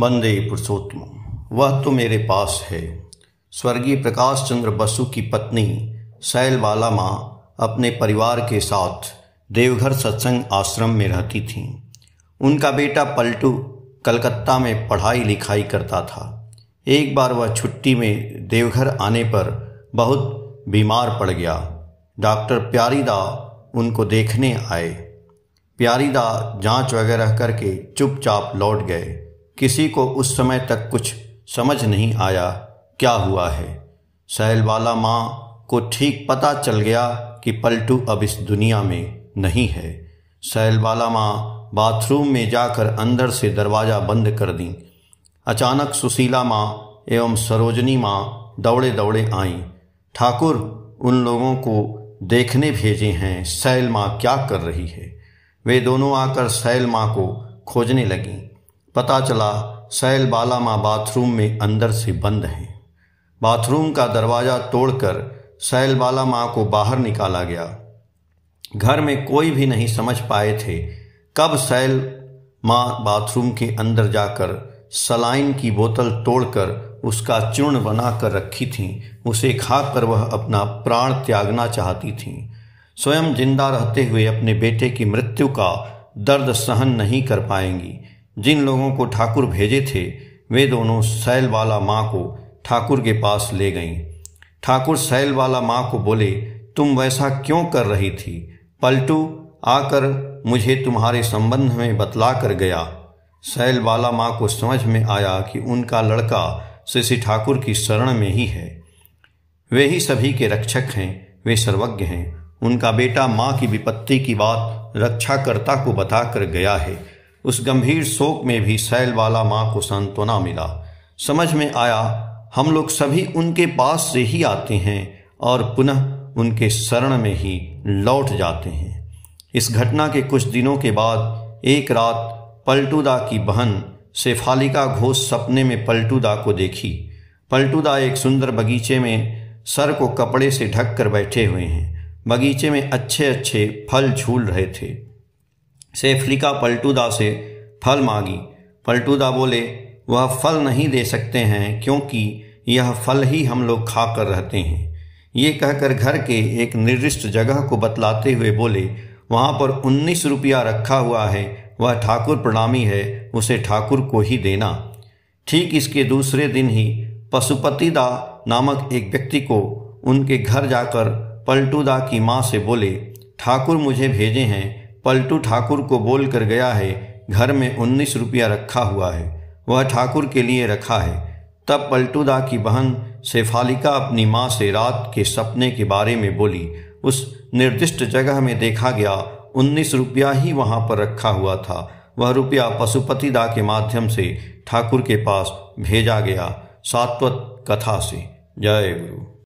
वंदे पुरुषोत्तम वह तो मेरे पास है स्वर्गीय प्रकाश चंद्र बसु की पत्नी शैलबाला माँ अपने परिवार के साथ देवघर सत्संग आश्रम में रहती थीं उनका बेटा पलटू कलकत्ता में पढ़ाई लिखाई करता था एक बार वह छुट्टी में देवघर आने पर बहुत बीमार पड़ गया डॉक्टर प्यारीदा उनको देखने आए प्यारीदा जांच वगैरह करके चुपचाप लौट गए किसी को उस समय तक कुछ समझ नहीं आया क्या हुआ है सहलवाला माँ को ठीक पता चल गया कि पलटू अब इस दुनिया में नहीं है सहलवाला माँ बाथरूम में जाकर अंदर से दरवाज़ा बंद कर दी अचानक सुशीला माँ एवं सरोजनी माँ दौड़े दौड़े आईं ठाकुर उन लोगों को देखने भेजे हैं सैल माँ क्या कर रही है वे दोनों आकर सैल माँ को खोजने लगीं पता चला सैल बाला माँ बाथरूम में अंदर से बंद हैं बाथरूम का दरवाज़ा तोड़कर सैल बाला माँ को बाहर निकाला गया घर में कोई भी नहीं समझ पाए थे कब सैल माँ बाथरूम के अंदर जाकर सलाइन की बोतल तोड़कर उसका चूर्ण बनाकर रखी थी उसे खाकर वह अपना प्राण त्यागना चाहती थी स्वयं जिंदा रहते हुए अपने बेटे की मृत्यु का दर्द सहन नहीं कर पाएंगी जिन लोगों को ठाकुर भेजे थे वे दोनों सैलवाला माँ को ठाकुर के पास ले गईं ठाकुर सैलवाला माँ को बोले तुम वैसा क्यों कर रही थी पलटू आकर मुझे तुम्हारे संबंध में बतला कर गया सैलवाला माँ को समझ में आया कि उनका लड़का श्री ठाकुर की शरण में ही है वे ही सभी के रक्षक हैं वे सर्वज्ञ हैं उनका बेटा माँ की विपत्ति की बात रक्षाकर्ता को बताकर गया है उस गंभीर शोक में भी सैल वाला माँ को सांत्वना मिला समझ में आया हम लोग सभी उनके पास से ही आते हैं और पुनः उनके शरण में ही लौट जाते हैं इस घटना के कुछ दिनों के बाद एक रात पलटूदा की बहन सेफालिका घोष सपने में पलटूदा को देखी पलटूदा एक सुंदर बगीचे में सर को कपड़े से ढक कर बैठे हुए हैं बगीचे में अच्छे अच्छे फल झूल रहे थे फ्लिका पलटूदा से फल मांगी पलटूदा बोले वह फल नहीं दे सकते हैं क्योंकि यह फल ही हम लोग खा कर रहते हैं ये कहकर घर के एक निर्दिष्ट जगह को बतलाते हुए बोले वहाँ पर उन्नीस रुपया रखा हुआ है वह ठाकुर प्रणामी है उसे ठाकुर को ही देना ठीक इसके दूसरे दिन ही पशुपतिदा नामक एक व्यक्ति को उनके घर जाकर पलटूदा की माँ से बोले ठाकुर मुझे भेजे हैं पलटू ठाकुर को बोल कर गया है घर में उन्नीस रुपया रखा हुआ है वह ठाकुर के लिए रखा है तब पलटूदा की बहन शेफालिका अपनी माँ से रात के सपने के बारे में बोली उस निर्दिष्ट जगह में देखा गया उन्नीस रुपया ही वहाँ पर रखा हुआ था वह रुपया पशुपति दा के माध्यम से ठाकुर के पास भेजा गया सात्वत कथा से जय गुरु